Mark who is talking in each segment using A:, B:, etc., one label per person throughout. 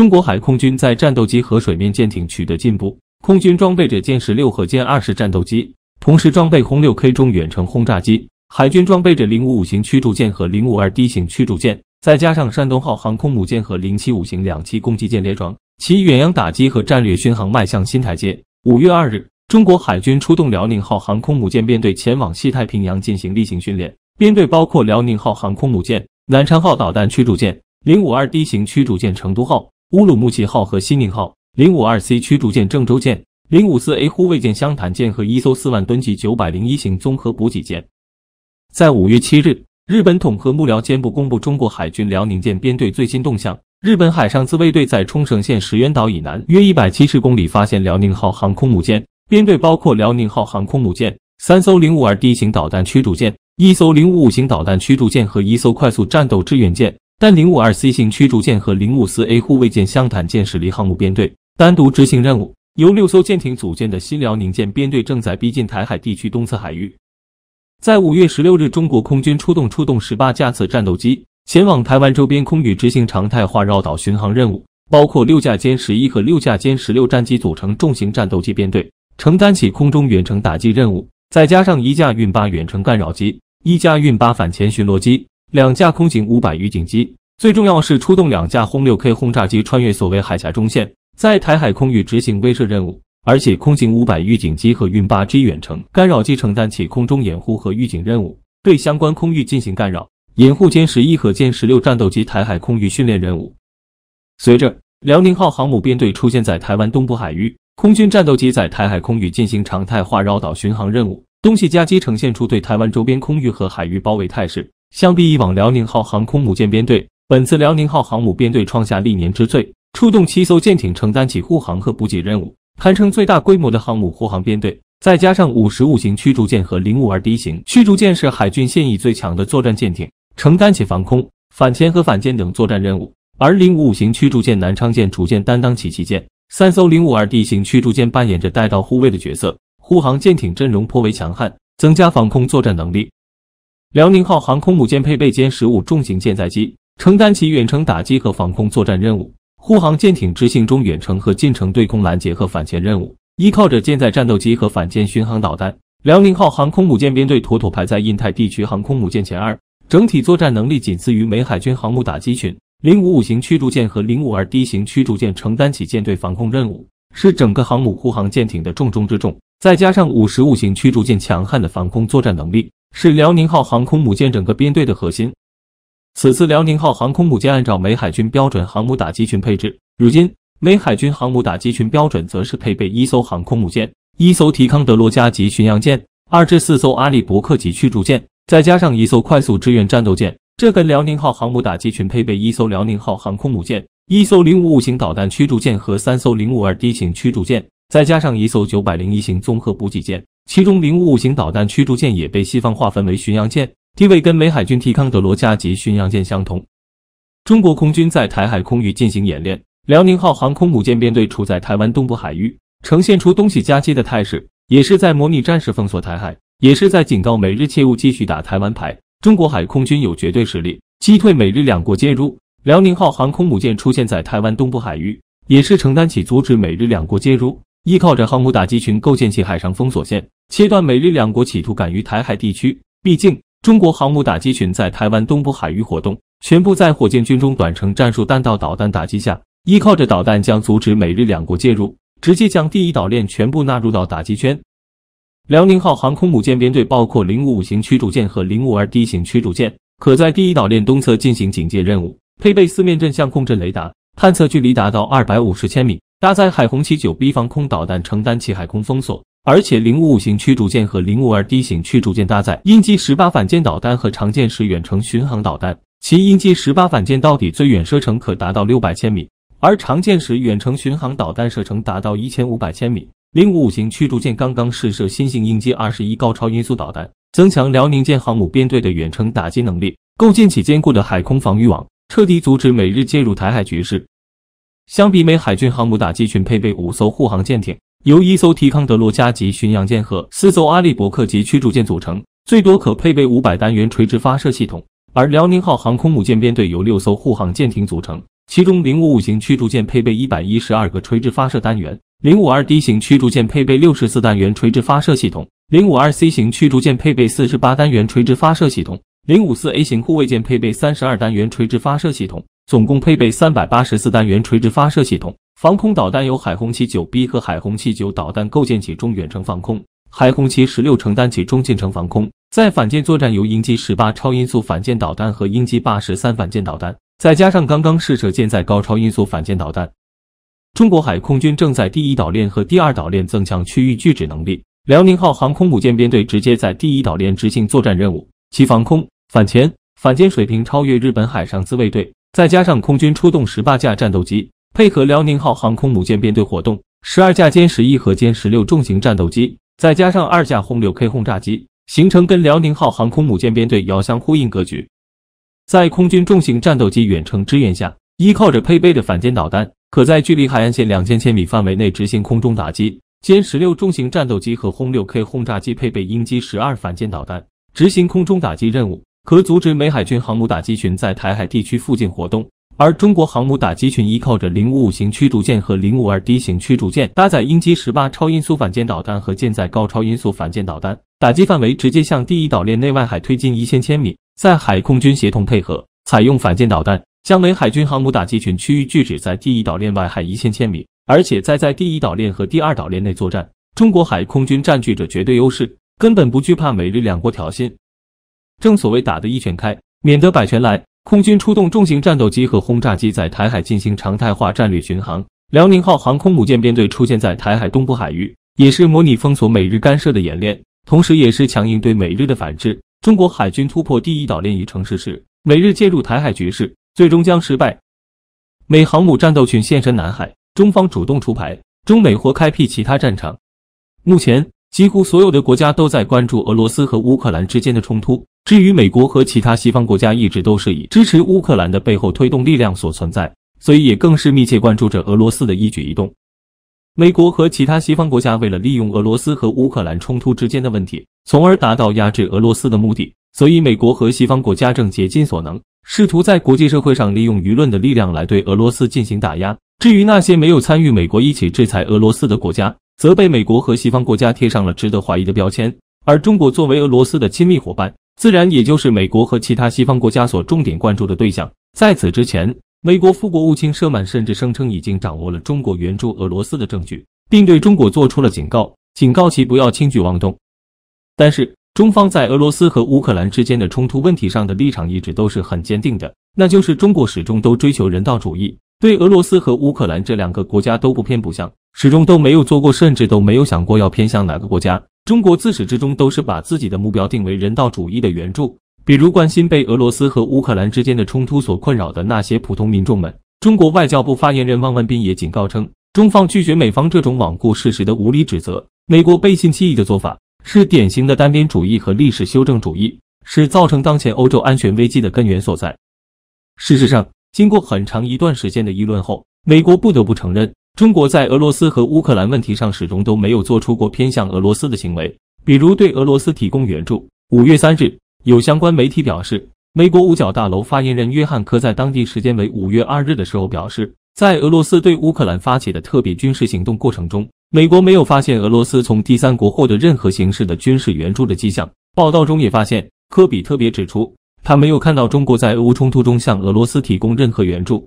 A: 中国海空军在战斗机和水面舰艇取得进步。空军装备着歼十六和歼二十战斗机，同时装备轰六 K 中远程轰炸机。海军装备着零五五型驱逐舰和零五二 D 型驱逐舰，再加上山东号航空母舰和零七五型两栖攻击舰列装，其远洋打击和战略巡航迈向新台阶。五月二日，中国海军出动辽宁号航空母舰编队前往西太平洋进行例行训练，编队包括辽宁号航空母舰、南昌号导弹驱逐舰、零五二 D 型驱逐舰、成都号。乌鲁木齐号和西宁号、零五二 C 驱逐舰、郑州舰、零五四 A 护卫舰、湘潭舰和一艘四万吨级九百零一型综合补给舰。在五月七日，日本统合幕僚监部公布中国海军辽宁舰编队最新动向。日本海上自卫队在冲绳县石垣岛以南约一百七十公里发现辽宁号航空母舰编队，包括辽宁号航空母舰、三艘零五二 D 型导弹驱逐舰、一艘零五五型导弹驱逐舰和一艘快速战斗支援舰。但零五二 C 型驱逐舰和零五四 A 护卫舰、湘潭舰驶离航母编队，单独执行任务。由六艘舰艇组建的新辽宁舰编队正在逼近台海地区东侧海域。在五月十六日，中国空军出动出动十八架次战斗机，前往台湾周边空域执行常态化绕岛巡航任务，包括六架歼十一和六架歼十六战机组成重型战斗机编队，承担起空中远程打击任务，再加上一架运八远程干扰机、一架运八反潜巡逻机。两架空警五百预警机，最重要是出动两架轰六 K 轰炸机穿越所谓海峡中线，在台海空域执行威慑任务，而且空警五百预警机和运八 G 远程干扰机承担起空中掩护和预警任务，对相关空域进行干扰、掩护、歼十一和歼十六战斗机台海空域训练任务。随着辽宁号航母编队出现在台湾东部海域，空军战斗机在台海空域进行常态化绕岛巡航任务，东西夹击呈现出对台湾周边空域和海域包围态势。相比以往，辽宁号航空母舰编队，本次辽宁号航母编队创下历年之最，出动七艘舰艇承担起护航和补给任务，堪称最大规模的航母护航编队。再加上五十五型驱逐舰和零五二 D 型驱逐舰，是海军现役最强的作战舰艇，承担起防空、反潜和反舰等作战任务。而零五五型驱逐舰南昌舰主舰担当起旗舰，三艘零五二 D 型驱逐舰扮演着带到护卫的角色。护航舰艇阵容颇为强悍，增加防空作战能力。辽宁号航空母舰配备歼十五重型舰载机，承担起远程打击和防空作战任务；护航舰艇执行中远程和近程对空拦截和反潜任务。依靠着舰载战斗机和反舰巡航导弹，辽宁号航空母舰编队妥妥排在印太地区航空母舰前二，整体作战能力仅次于美海军航母打击群。零五五型驱逐舰和零五二 D 型驱逐舰承担起舰队防空任务，是整个航母护航舰艇的重中之重。再加上五十五型驱逐舰强悍的防空作战能力。是辽宁号航空母舰整个编队的核心。此次辽宁号航空母舰按照美海军标准航母打击群配置，如今美海军航母打击群标准则是配备一艘航空母舰、一艘提康德罗加级巡洋舰、二至四艘阿利伯克级驱逐舰，再加上一艘快速支援战斗舰。这跟辽宁号航母打击群配备一艘辽宁号航空母舰、一艘零五五型导弹驱逐舰和三艘零五二 D 型驱逐舰，再加上一艘九百零一型综合补给舰。其中零五五型导弹驱逐舰也被西方划分为巡洋舰，地位跟美海军提康德罗加级巡洋舰相同。中国空军在台海空域进行演练，辽宁号航空母舰编队处在台湾东部海域，呈现出东西夹击的态势，也是在模拟战时封锁台海，也是在警告美日切勿继续打台湾牌。中国海空军有绝对实力击退美日两国介入，辽宁号航空母舰出现在台湾东部海域，也是承担起阻止美日两国介入。依靠着航母打击群构建起海上封锁线，切断美日两国企图赶于台海地区。毕竟，中国航母打击群在台湾东部海域活动，全部在火箭军中短程战术弹道导弹打击下，依靠着导弹将阻止美日两国介入，直接将第一岛链全部纳入到打击圈。辽宁号航空母舰编队包括零五五型驱逐舰和零五二 D 型驱逐舰，可在第一岛链东侧进行警戒任务，配备四面阵相控阵雷达，探测距离达到二百五十千米。搭载海红旗九 B 防空导弹承担起海空封锁，而且零五五型驱逐舰和零五二 D 型驱逐舰搭载鹰击十八反舰导弹和长剑式远程巡航导弹，其鹰击十八反舰到底最远射程可达到六百千米，而长剑式远程巡航导弹射程达到一千五百千米。零五五型驱逐舰刚刚试射新型鹰击二十一高超音速导弹，增强辽宁舰航母编队的远程打击能力，构建起坚固的海空防御网，彻底阻止美日介入台海局势。相比美海军航母打击群配备五艘护航舰艇，由一艘提康德罗加级巡洋舰和四艘阿利伯克级驱逐舰组成，最多可配备五百单元垂直发射系统；而辽宁号航空母舰编队由六艘护航舰艇组成，其中零五五型驱逐舰配备一百一十二个垂直发射单元，零五二 D 型驱逐舰配备六十四单元垂直发射系统，零五二 C 型驱逐舰配备四十八单元垂直发射系统，零五四 A 型护卫舰配备三十二单元垂直发射系统。总共配备三百八十四单元垂直发射系统，防空导弹由海红旗九 B 和海红旗九导弹构建起中远程防空，海红旗十六承担起中近程防空。在反舰作战由鹰击十八超音速反舰导弹和鹰击八十三反舰导弹，再加上刚刚试射舰载高超音速反舰导弹，中国海空军正在第一岛链和第二岛链增强区域拒止能力。辽宁号航空母舰编队直接在第一岛链执行作战任务，其防空、反潜、反舰水平超越日本海上自卫队。再加上空军出动十八架战斗机，配合辽宁号航空母舰编队活动，十二架歼十一和歼十六重型战斗机，再加上二架轰六 K 轰炸机，形成跟辽宁号航空母舰编队遥相呼应格局。在空军重型战斗机远程支援下，依靠着配备的反舰导弹，可在距离海岸线两千千米范围内执行空中打击。歼十六重型战斗机和轰六 K 轰炸机配备鹰击十二反舰导弹，执行空中打击任务。可阻止美海军航母打击群在台海地区附近活动，而中国航母打击群依靠着零五五型驱逐舰和零五二 D 型驱逐舰，搭载鹰击十八超音速反舰导弹和舰载高超音速反舰导弹，打击范围直接向第一岛链内外海推进一千千米。在海空军协同配合，采用反舰导弹，将美海军航母打击群区域拒止在第一岛链外海一千千米，而且再在第一岛链和第二岛链内作战。中国海空军占据着绝对优势，根本不惧怕美日两国挑衅。正所谓打得一拳开，免得百拳来。空军出动重型战斗机和轰炸机在台海进行常态化战略巡航，辽宁号航空母舰编队出现在台海东部海域，也是模拟封锁美日干涉的演练，同时也是强硬对美日的反制。中国海军突破第一岛链已成事实，美日介入台海局势最终将失败。美航母战斗群现身南海，中方主动出牌，中美或开辟其他战场。目前，几乎所有的国家都在关注俄罗斯和乌克兰之间的冲突。至于美国和其他西方国家，一直都是以支持乌克兰的背后推动力量所存在，所以也更是密切关注着俄罗斯的一举一动。美国和其他西方国家为了利用俄罗斯和乌克兰冲突之间的问题，从而达到压制俄罗斯的目的，所以美国和西方国家正竭尽所能，试图在国际社会上利用舆论的力量来对俄罗斯进行打压。至于那些没有参与美国一起制裁俄罗斯的国家，则被美国和西方国家贴上了值得怀疑的标签。而中国作为俄罗斯的亲密伙伴，自然也就是美国和其他西方国家所重点关注的对象。在此之前，美国副国务卿舍曼甚至声称已经掌握了中国援助俄罗斯的证据，并对中国做出了警告，警告其不要轻举妄动。但是，中方在俄罗斯和乌克兰之间的冲突问题上的立场一直都是很坚定的，那就是中国始终都追求人道主义，对俄罗斯和乌克兰这两个国家都不偏不向，始终都没有做过，甚至都没有想过要偏向哪个国家。中国自始至终都是把自己的目标定为人道主义的援助，比如关心被俄罗斯和乌克兰之间的冲突所困扰的那些普通民众们。中国外交部发言人汪文斌也警告称，中方拒绝美方这种罔顾事实的无理指责，美国背信弃义的做法是典型的单边主义和历史修正主义，是造成当前欧洲安全危机的根源所在。事实上，经过很长一段时间的议论后，美国不得不承认。中国在俄罗斯和乌克兰问题上始终都没有做出过偏向俄罗斯的行为，比如对俄罗斯提供援助。五月三日，有相关媒体表示，美国五角大楼发言人约翰科在当地时间为五月二日的时候表示，在俄罗斯对乌克兰发起的特别军事行动过程中，美国没有发现俄罗斯从第三国获得任何形式的军事援助的迹象。报道中也发现，科比特别指出，他没有看到中国在俄乌冲突中向俄罗斯提供任何援助。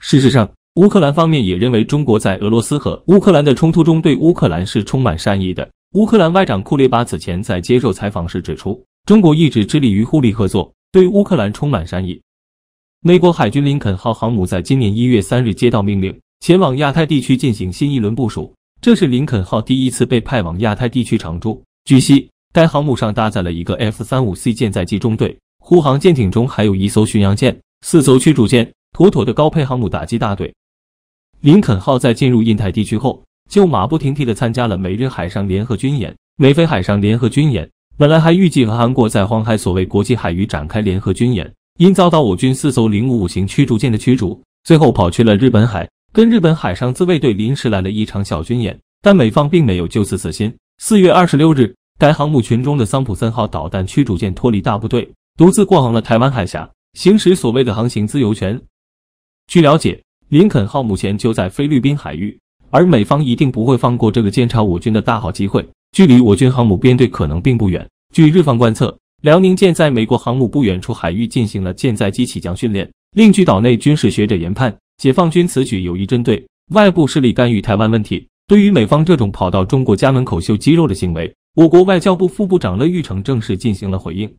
A: 事实上。乌克兰方面也认为，中国在俄罗斯和乌克兰的冲突中对乌克兰是充满善意的。乌克兰外长库列巴此前在接受采访时指出，中国一直致力于互利合作，对乌克兰充满善意。美国海军林肯号航母在今年一月三日接到命令，前往亚太地区进行新一轮部署。这是林肯号第一次被派往亚太地区常驻。据悉，该航母上搭载了一个 F 三五 C 舰载机中队，护航舰艇中还有一艘巡洋舰、四艘驱逐舰，妥妥的高配航母打击大队。林肯号在进入印太地区后，就马不停蹄地参加了美日海上联合军演、美菲海上联合军演。本来还预计和韩国在黄海所谓国际海域展开联合军演，因遭到我军四艘零五五型驱逐舰的驱逐，最后跑去了日本海，跟日本海上自卫队临时来了一场小军演。但美方并没有就此死心。四月二十六日，该航母群中的桑普森号导弹驱逐舰脱离大部队，独自过航了台湾海峡，行使所谓的航行自由权。据了解。林肯号目前就在菲律宾海域，而美方一定不会放过这个监察我军的大好机会，距离我军航母编队可能并不远。据日方观测，辽宁舰在美国航母不远处海域进行了舰载机起降训练。另据岛内军事学者研判，解放军此举有意针对外部势力干预台湾问题。对于美方这种跑到中国家门口秀肌肉的行为，我国外交部副部长乐玉成正式进行了回应。